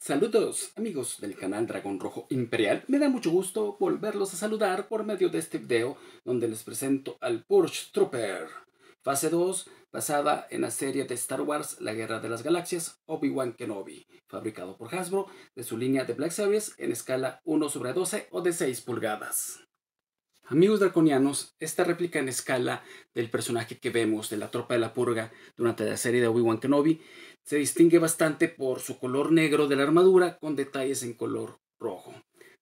Saludos amigos del canal Dragón Rojo Imperial, me da mucho gusto volverlos a saludar por medio de este video donde les presento al Purge Trooper, fase 2 basada en la serie de Star Wars La Guerra de las Galaxias Obi-Wan Kenobi, fabricado por Hasbro de su línea de Black Series en escala 1 sobre 12 o de 6 pulgadas. Amigos draconianos, esta réplica en escala del personaje que vemos de la tropa de la purga durante la serie de Obi-Wan Kenobi se distingue bastante por su color negro de la armadura con detalles en color rojo.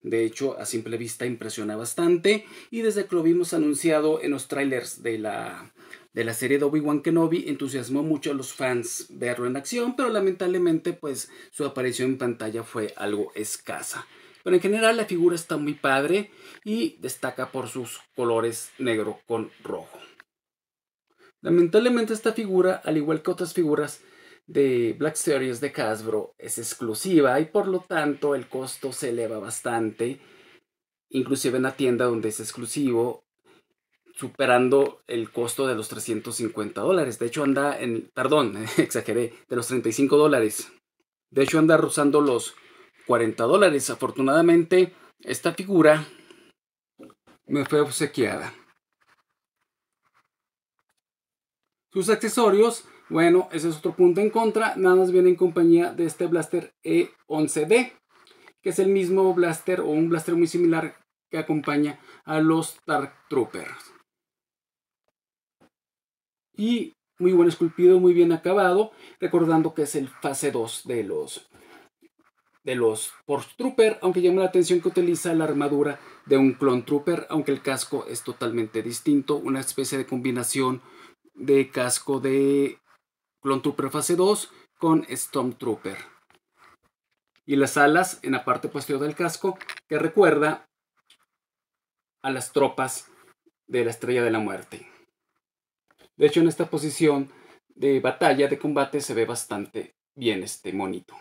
De hecho, a simple vista impresiona bastante y desde que lo vimos anunciado en los trailers de la, de la serie de Obi-Wan Kenobi entusiasmó mucho a los fans verlo en acción, pero lamentablemente pues su aparición en pantalla fue algo escasa. Pero en general la figura está muy padre y destaca por sus colores negro con rojo. Lamentablemente esta figura, al igual que otras figuras de Black Series de Casbro, es exclusiva y por lo tanto el costo se eleva bastante, inclusive en la tienda donde es exclusivo, superando el costo de los 350 dólares. De hecho anda en, perdón, exageré, de los 35 dólares. De hecho anda rozando los 40 dólares. Afortunadamente, esta figura me fue obsequiada. Sus accesorios, bueno, ese es otro punto en contra. Nada más viene en compañía de este blaster E11D, que es el mismo blaster o un blaster muy similar que acompaña a los Dark Troopers. Y muy buen esculpido, muy bien acabado, recordando que es el fase 2 de los de los Force Trooper, aunque llama la atención que utiliza la armadura de un Clone Trooper, aunque el casco es totalmente distinto, una especie de combinación de casco de Clone Trooper fase 2 con Stormtrooper. Y las alas en la parte posterior del casco, que recuerda a las tropas de la Estrella de la Muerte. De hecho, en esta posición de batalla, de combate, se ve bastante bien este monito.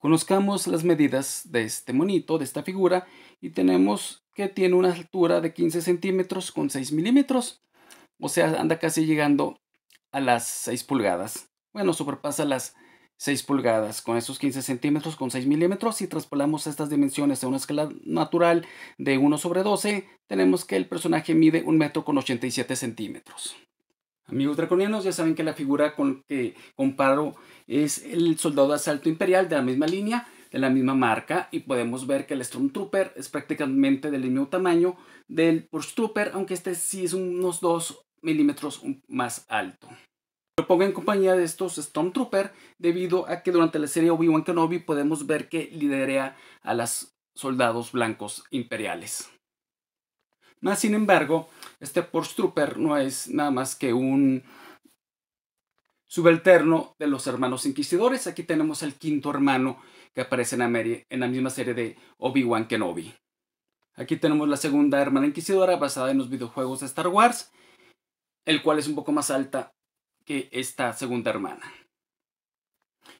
Conozcamos las medidas de este monito, de esta figura, y tenemos que tiene una altura de 15 centímetros con 6 milímetros, o sea, anda casi llegando a las 6 pulgadas. Bueno, superpasa las 6 pulgadas con esos 15 centímetros con 6 milímetros. y traspolamos estas dimensiones a una escala natural de 1 sobre 12, tenemos que el personaje mide 1 metro con 87 centímetros. Amigos draconianos, ya saben que la figura con que comparo es el soldado de asalto imperial de la misma línea, de la misma marca, y podemos ver que el Stormtrooper es prácticamente del mismo tamaño del Trooper, aunque este sí es unos 2 milímetros más alto. Lo pongo en compañía de estos Stormtrooper debido a que durante la serie Obi-Wan Kenobi podemos ver que liderea a los soldados blancos imperiales. Más sin embargo, este Trooper no es nada más que un subalterno de los hermanos inquisidores. Aquí tenemos al quinto hermano que aparece en la, en la misma serie de Obi-Wan Kenobi. Aquí tenemos la segunda hermana inquisidora basada en los videojuegos de Star Wars, el cual es un poco más alta que esta segunda hermana.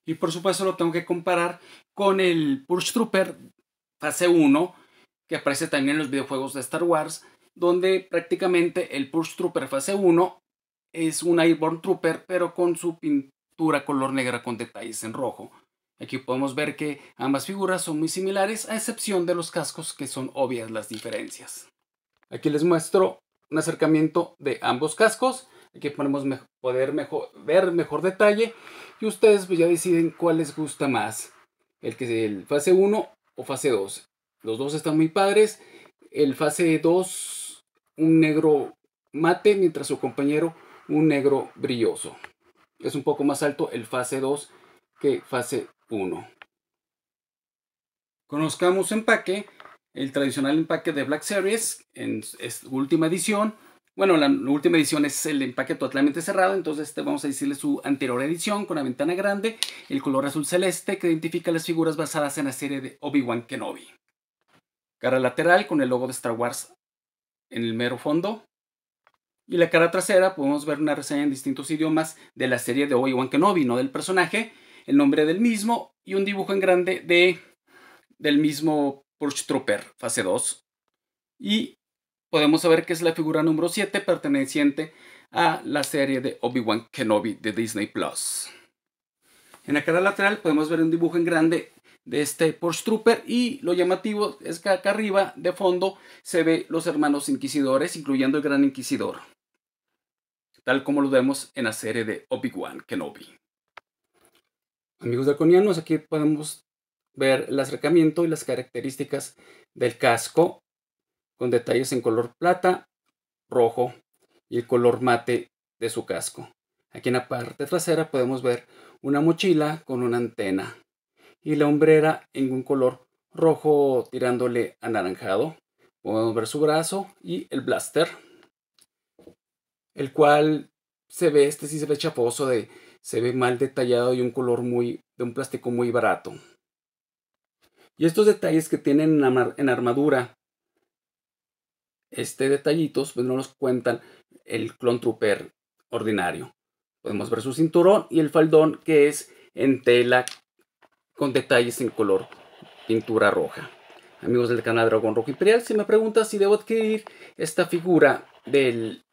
Y por supuesto lo tengo que comparar con el porstruper fase 1 que aparece también en los videojuegos de Star Wars, donde prácticamente el Purge Trooper fase 1 es un Airborne Trooper, pero con su pintura color negra con detalles en rojo. Aquí podemos ver que ambas figuras son muy similares, a excepción de los cascos que son obvias las diferencias. Aquí les muestro un acercamiento de ambos cascos. Aquí podemos poder ver mejor detalle y ustedes pues, ya deciden cuál les gusta más, el que es el fase 1 o fase 2. Los dos están muy padres. El fase 2, un negro mate, mientras su compañero, un negro brilloso. Es un poco más alto el fase 2 que fase 1. Conozcamos empaque, el tradicional empaque de Black Series en su última edición. Bueno, la última edición es el empaque totalmente cerrado, entonces este, vamos a decirle su anterior edición con la ventana grande, el color azul celeste que identifica las figuras basadas en la serie de Obi-Wan Kenobi. Cara lateral con el logo de Star Wars en el mero fondo. Y la cara trasera podemos ver una reseña en distintos idiomas de la serie de Obi-Wan Kenobi, no del personaje, el nombre del mismo y un dibujo en grande de, del mismo Purge Trooper, fase 2. Y podemos saber que es la figura número 7 perteneciente a la serie de Obi-Wan Kenobi de Disney Plus. En la cara lateral podemos ver un dibujo en grande de este Porsche y lo llamativo es que acá arriba de fondo se ve los hermanos inquisidores incluyendo el gran inquisidor tal como lo vemos en la serie de Obi-Wan Kenobi. Amigos draconianos, aquí podemos ver el acercamiento y las características del casco con detalles en color plata, rojo y el color mate de su casco. Aquí en la parte trasera podemos ver una mochila con una antena y la hombrera en un color rojo tirándole anaranjado. Podemos ver su brazo y el blaster, el cual se ve, este sí se ve chaposo, de, se ve mal detallado y un color muy, de un plástico muy barato. Y estos detalles que tienen en armadura, este detallitos, pues no los cuentan el clon trooper ordinario. Podemos ver su cinturón y el faldón que es en tela con detalles en color pintura roja. Amigos del canal Dragón Rojo Imperial, si me preguntas si debo adquirir esta figura del,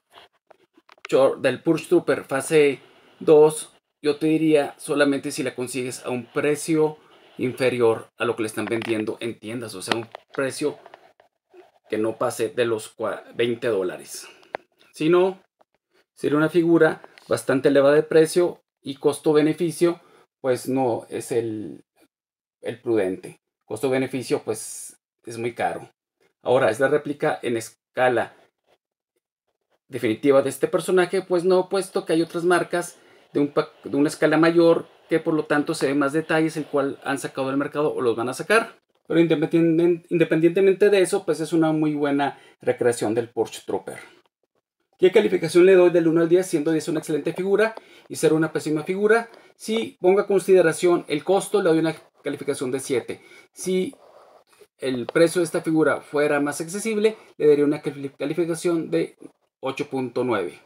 del Purge Trooper fase 2, yo te diría solamente si la consigues a un precio inferior a lo que le están vendiendo en tiendas, o sea, un precio que no pase de los 20 dólares. Si no, sería una figura bastante elevada de precio y costo-beneficio, pues no es el el prudente. Costo-beneficio, pues es muy caro. Ahora, es la réplica en escala definitiva de este personaje, pues no, puesto que hay otras marcas de, un, de una escala mayor que por lo tanto se ve más detalles, el cual han sacado del mercado o los van a sacar. Pero independientemente de eso, pues es una muy buena recreación del Porsche Trooper. ¿Qué calificación le doy del 1 al 10? Siendo 10 una excelente figura y ser una pésima figura. Si pongo a consideración el costo, le doy una calificación de 7. Si el precio de esta figura fuera más accesible, le daría una calificación de 8.9.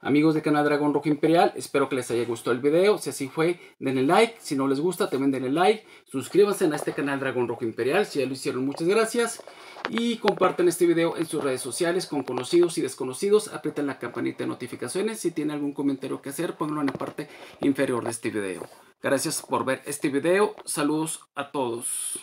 Amigos de Canal Dragón Rojo Imperial, espero que les haya gustado el video. Si así fue, denle like. Si no les gusta, también denle like. Suscríbanse a este canal Dragón Rojo Imperial. Si ya lo hicieron, muchas gracias. Y comparten este video en sus redes sociales con conocidos y desconocidos. Aprieten la campanita de notificaciones. Si tienen algún comentario que hacer, pónganlo en la parte inferior de este video. Gracias por ver este video. Saludos a todos.